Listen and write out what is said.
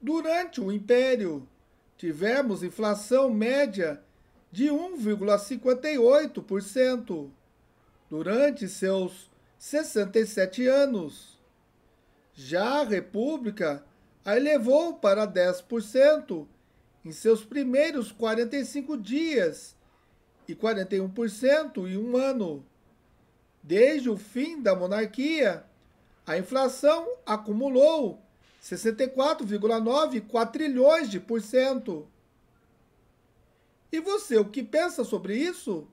Durante o Império, tivemos inflação média de 1,58% durante seus 67 anos. Já a República a elevou para 10% em seus primeiros 45 dias e 41% em um ano. Desde o fim da monarquia, a inflação acumulou 64,9 quatrilhões de por cento. E você, o que pensa sobre isso?